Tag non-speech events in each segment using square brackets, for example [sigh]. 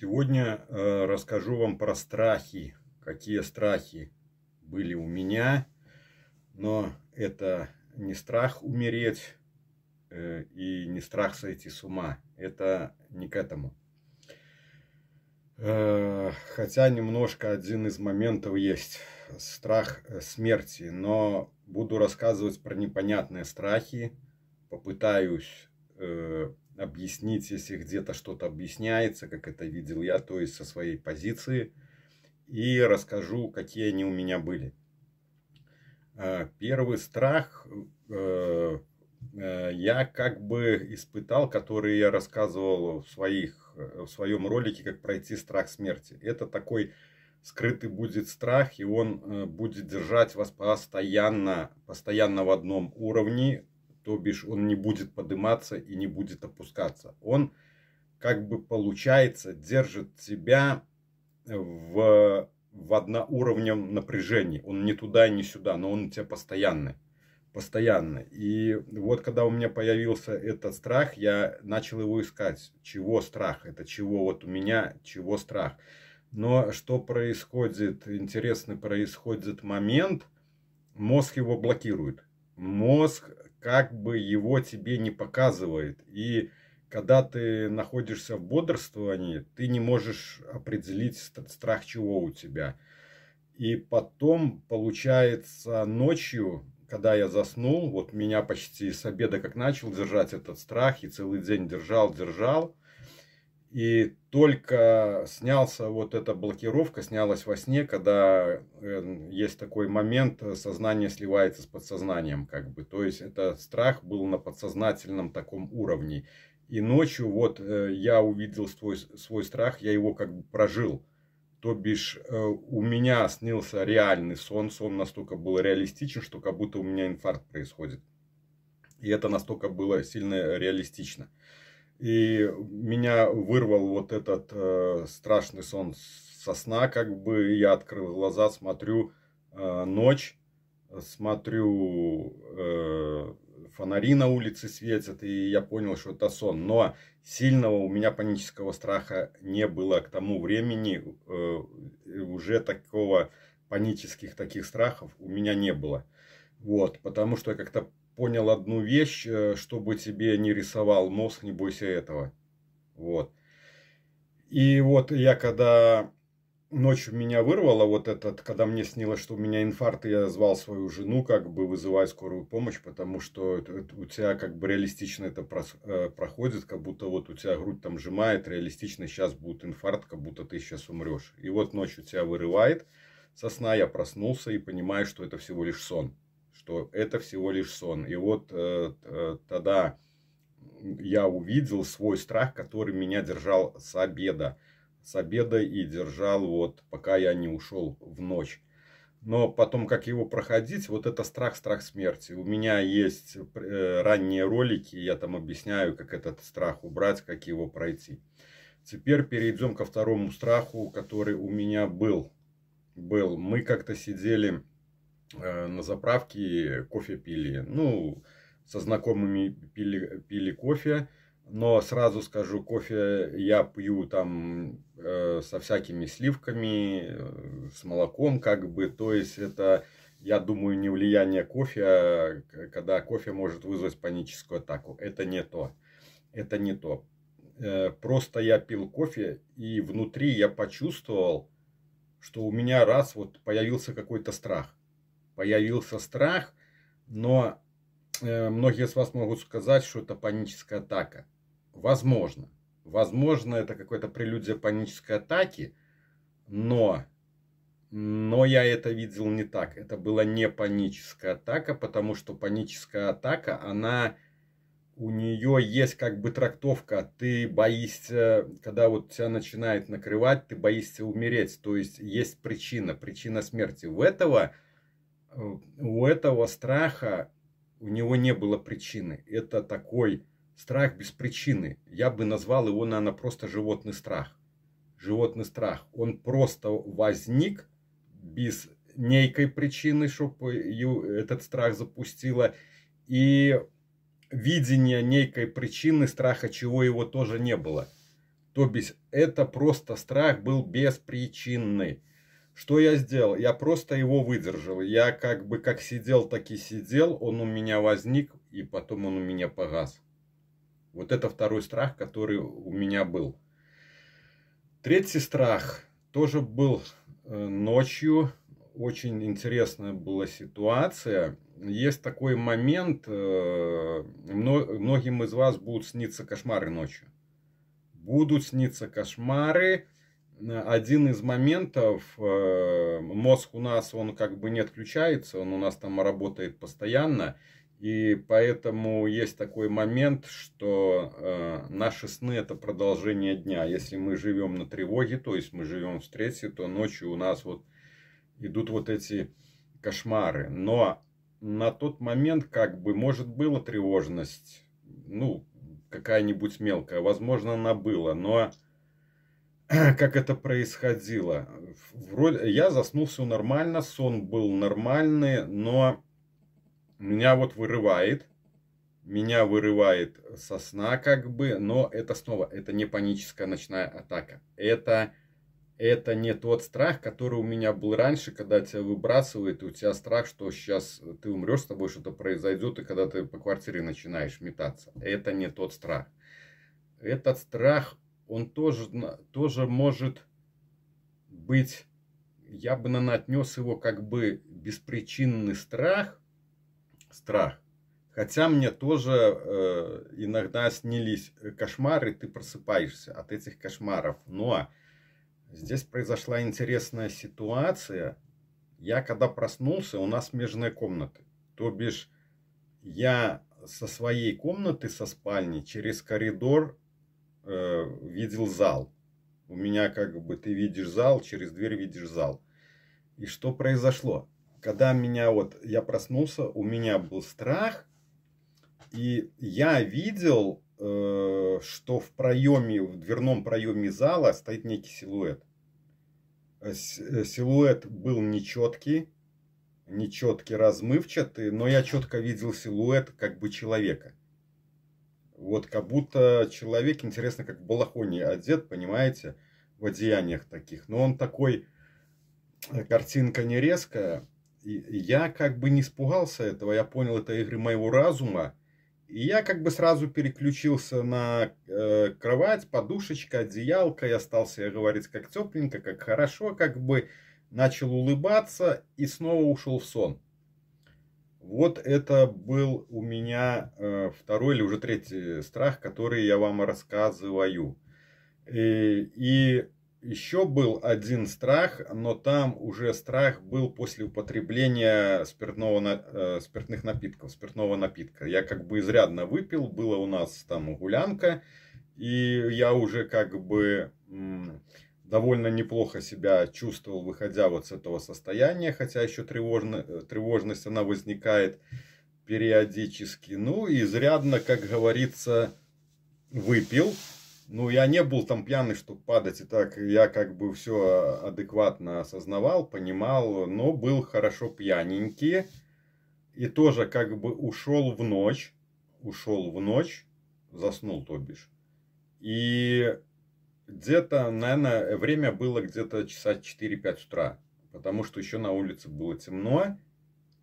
Сегодня э, расскажу вам про страхи. Какие страхи были у меня. Но это не страх умереть э, и не страх сойти с ума. Это не к этому. Э, хотя немножко один из моментов есть. Страх э, смерти. Но буду рассказывать про непонятные страхи. Попытаюсь э, объяснить, если где-то что-то объясняется, как это видел я, то есть со своей позиции, и расскажу, какие они у меня были. А, первый страх э, э, я как бы испытал, который я рассказывал в, своих, в своем ролике, как пройти страх смерти. Это такой скрытый будет страх, и он э, будет держать вас постоянно, постоянно в одном уровне, то бишь он не будет подниматься и не будет опускаться. Он как бы получается держит себя в, в одноуровневом напряжении. Он не туда, не сюда, но он у тебя постоянный. Постоянно. И вот когда у меня появился этот страх, я начал его искать. Чего страх? Это чего вот у меня, чего страх? Но что происходит, интересный происходит момент, мозг его блокирует. Мозг как бы его тебе не показывает. И когда ты находишься в бодрствовании, ты не можешь определить страх чего у тебя. И потом, получается, ночью, когда я заснул, вот меня почти с обеда как начал держать этот страх, и целый день держал, держал, и только снялся вот эта блокировка, снялась во сне, когда эм, есть такой момент, э, сознание сливается с подсознанием, как бы. То есть это страх был на подсознательном таком уровне. И ночью вот э, я увидел свой, свой страх, я его как бы прожил. То бишь э, у меня снился реальный сон, сон настолько был реалистичен, что как будто у меня инфаркт происходит. И это настолько было сильно реалистично. И меня вырвал вот этот э, страшный сон со сна, как бы я открыл глаза, смотрю э, ночь, смотрю э, фонари на улице светят, и я понял, что это сон. Но сильного у меня панического страха не было к тому времени, э, уже такого панических таких страхов у меня не было. Вот, потому что я как-то понял одну вещь, э, чтобы тебе не рисовал мозг, не бойся этого. Вот. И вот я когда ночью меня вырвало вот этот, когда мне снилось, что у меня инфаркт, я звал свою жену, как бы вызывая скорую помощь, потому что это, это, у тебя как бы реалистично это прос, э, проходит, как будто вот у тебя грудь там сжимает, реалистично сейчас будет инфаркт, как будто ты сейчас умрешь. И вот ночью тебя вырывает со сна, я проснулся и понимаю, что это всего лишь сон что это всего лишь сон. И вот э, э, тогда я увидел свой страх, который меня держал с обеда. С обеда и держал вот, пока я не ушел в ночь. Но потом, как его проходить, вот это страх, страх смерти. У меня есть э, ранние ролики, я там объясняю, как этот страх убрать, как его пройти. Теперь перейдем ко второму страху, который у меня был. был. Мы как-то сидели Э, на заправке кофе пили. Ну, со знакомыми пили, пили кофе. Но сразу скажу, кофе я пью там э, со всякими сливками, э, с молоком, как бы. То есть это, я думаю, не влияние кофе, а когда кофе может вызвать паническую атаку. Это не то. Это не то. Э, просто я пил кофе, и внутри я почувствовал, что у меня раз вот появился какой-то страх появился страх, но э, многие из вас могут сказать, что это паническая атака. Возможно. Возможно, это какая-то прелюдия панической атаки, но, но я это видел не так. Это была не паническая атака, потому что паническая атака, она у нее есть как бы трактовка, ты боишься, когда вот тебя начинает накрывать, ты боишься умереть, то есть есть причина, причина смерти. В этого Э, у этого страха, у него не было причины. Это такой страх без причины. Я бы назвал его, наверное, просто животный страх. Животный страх. Он просто возник без некой причины, чтобы этот страх запустило. И видение некой причины страха, чего его тоже не было. То есть это просто страх был беспричинный. Что я сделал? Я просто его выдержал. Я как бы как сидел, так и сидел. Он у меня возник, и потом он у меня погас. Вот это второй страх, который у меня был. Третий страх тоже был э, ночью. Очень интересная была ситуация. Есть такой момент, э, многим из вас будут сниться кошмары ночью. Будут сниться кошмары, один из моментов, э, мозг у нас, он как бы не отключается, он у нас там работает постоянно, и поэтому есть такой момент, что э, наши сны это продолжение дня. Если мы живем на тревоге, то есть мы живем в стрессе, то ночью у нас вот идут вот эти кошмары. Но на тот момент как бы, может, была тревожность, ну, какая-нибудь мелкая, возможно, она была, но [clears throat] как это происходило. Вроде я заснул все нормально, сон был нормальный, но меня вот вырывает. Меня вырывает со сна как бы, но это снова, это не паническая ночная атака. Это, это не тот страх, который у меня был раньше, когда тебя выбрасывает, и у тебя страх, что сейчас ты умрешь, с тобой что-то произойдет, и когда ты по квартире начинаешь метаться. Это не тот страх. Этот страх он тоже, тоже может быть, я бы наверное, отнес его как бы беспричинный страх, страх. Хотя мне тоже э, иногда снились э, кошмары, ты просыпаешься от этих кошмаров. Но здесь произошла интересная ситуация. Я когда проснулся, у нас смежные комнаты. То бишь, я со своей комнаты, со спальни, через коридор э, видел зал. У меня как бы ты видишь зал, через дверь видишь зал. И что произошло? Когда меня вот, я проснулся, у меня был страх, и я видел, э, что в проеме, в дверном проеме зала стоит некий силуэт. Э, э, силуэт был нечеткий, нечеткий, размывчатый, но я четко видел силуэт как бы человека – вот как будто человек, интересно, как в балахоне одет, понимаете, в одеяниях таких. Но он такой, э, картинка не резкая. И я как бы не испугался этого, я понял это игры моего разума. И я как бы сразу переключился на э, кровать, подушечка, одеялка. Я остался я говорить как тепленько, как хорошо, как бы начал улыбаться и снова ушел в сон. Вот это был у меня э, второй или уже третий страх, который я вам рассказываю. И, э, и еще был один страх, но там уже страх был после употребления спиртного, э, спиртных напитков, спиртного напитка. Я как бы изрядно выпил, была у нас там гулянка, и я уже как бы довольно неплохо себя чувствовал, выходя вот с этого состояния, хотя еще тревожно, э, тревожность она возникает периодически. Ну, и изрядно, как говорится, выпил. Ну, я не был там пьяный, чтобы падать, и так я как бы все адекватно осознавал, понимал, но был хорошо пьяненький. И тоже как бы ушел в ночь, ушел в ночь, заснул, то бишь. И где-то, наверное, время было где-то часа 4-5 утра, потому что еще на улице было темно,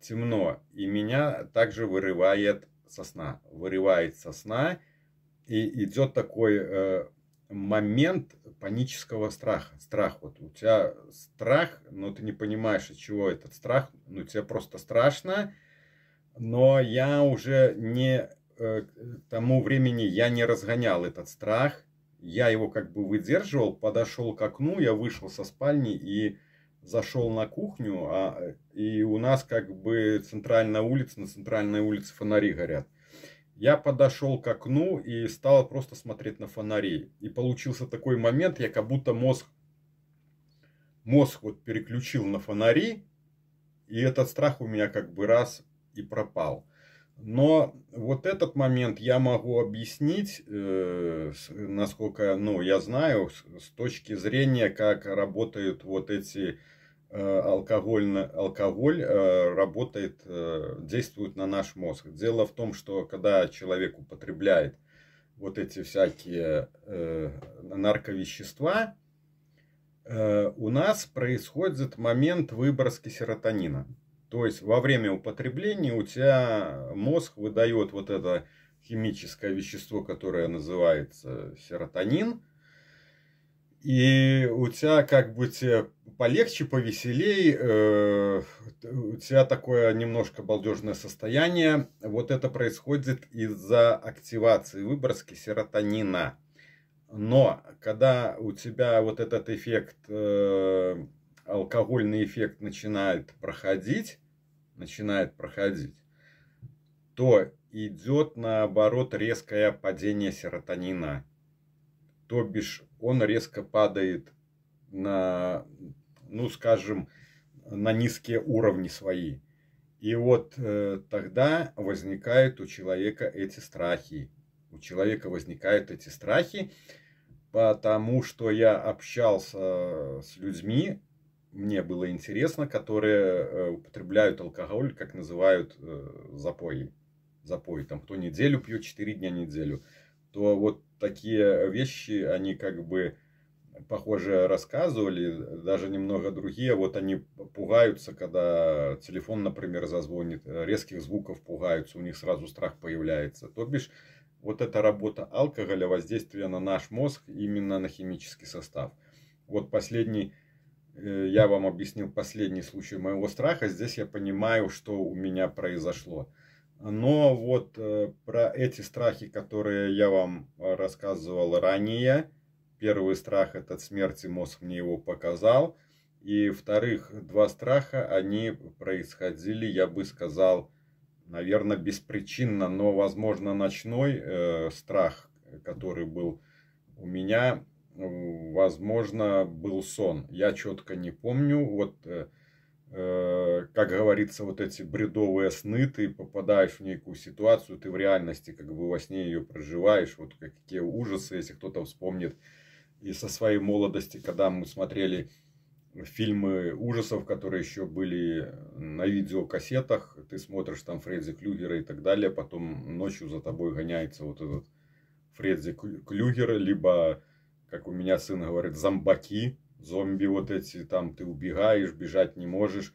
темно, и меня также вырывает сосна, вырывает сосна, и идет такой э, момент панического страха. Страх, вот у тебя страх, но ты не понимаешь, от чего этот страх, ну тебе просто страшно, но я уже не, э, к тому времени я не разгонял этот страх, я его как бы выдерживал, подошел к окну, я вышел со спальни и зашел на кухню, а, э, и у нас как бы центральная улица, на центральной улице фонари горят. Я подошел к окну и стал просто смотреть на фонари. И получился такой момент, я как будто мозг, мозг вот переключил на фонари, и этот страх у меня как бы раз и пропал. Но вот этот момент я могу объяснить, э, насколько ну, я знаю, с точки зрения, как работают вот эти э, алкоголь, алкоголь э, работает, действует на наш мозг. Дело в том, что когда человек употребляет вот эти всякие нарковещества, у нас происходит момент выброски серотонина. То есть во время употребления у тебя мозг выдает вот это химическое вещество, которое называется серотонин. И у тебя как бы тебе полегче, повеселей, э, у тебя такое немножко балдежное состояние. Вот это происходит из-за активации выброски серотонина. Но когда у тебя вот этот эффект, э, алкогольный эффект начинает проходить, начинает проходить, то идет наоборот резкое падение серотонина. То бишь он резко падает на, ну скажем, на низкие уровни свои. И вот э, тогда возникают у человека эти страхи. У человека возникают эти страхи, потому что я общался с людьми, мне было интересно, которые э, употребляют алкоголь, как называют запои. Э, запои, там, кто неделю пьет, 4 дня неделю. То вот такие вещи, они как бы похоже рассказывали, даже немного другие. Вот они пугаются, когда телефон, например, зазвонит, резких звуков пугаются, у них сразу страх появляется. То бишь, вот эта работа алкоголя, воздействие на наш мозг, именно на химический состав. Вот последний Э, я вам объяснил последний случай моего страха. Здесь я понимаю, что у меня произошло. Но вот э, про эти страхи, которые я вам э, рассказывал ранее. Первый страх – этот смерти, мозг мне его показал. И вторых, два страха, они происходили, я бы сказал, наверное, беспричинно, но, возможно, ночной э, страх, который был у меня, возможно, был сон. Я четко не помню. Вот, э, э, как говорится, вот эти бредовые сны, ты попадаешь в некую ситуацию, ты в реальности как бы во сне ее проживаешь. Вот какие ужасы, если кто-то вспомнит и со своей молодости, когда мы смотрели фильмы ужасов, которые еще были на видеокассетах, ты смотришь там Фредди Клюгера и так далее, потом ночью за тобой гоняется вот этот Фредди Клюгер, либо как у меня сын говорит, зомбаки, зомби вот эти, там ты убегаешь, бежать не можешь.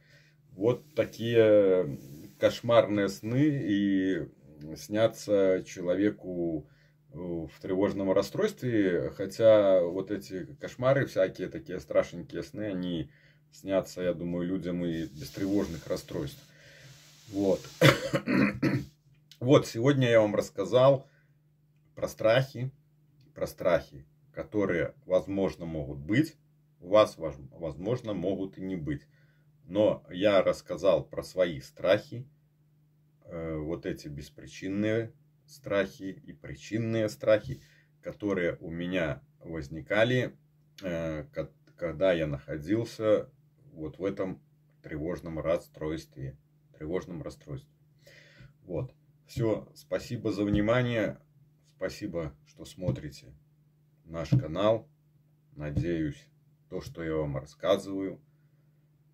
Вот такие кошмарные сны и снятся человеку э, в тревожном расстройстве, хотя вот эти кошмары, всякие такие страшненькие сны, они снятся, я думаю, людям и без тревожных расстройств. Вот. [coughs] вот, сегодня я вам рассказал про страхи, про страхи, которые, возможно, могут быть, у вас, возможно, могут и не быть. Но я рассказал про свои страхи, э, вот эти беспричинные страхи и причинные страхи, которые у меня возникали, э, когда я находился вот в этом тревожном расстройстве. Тревожном расстройстве. Вот. Все. Спасибо за внимание. Спасибо, что смотрите наш канал. Надеюсь, то, что я вам рассказываю,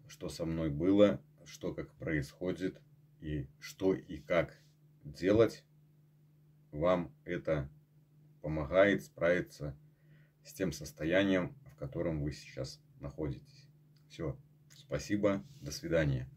что со мной было, что как происходит и что и как делать, вам это помогает справиться с тем состоянием, в котором вы сейчас находитесь. Все, спасибо, до свидания.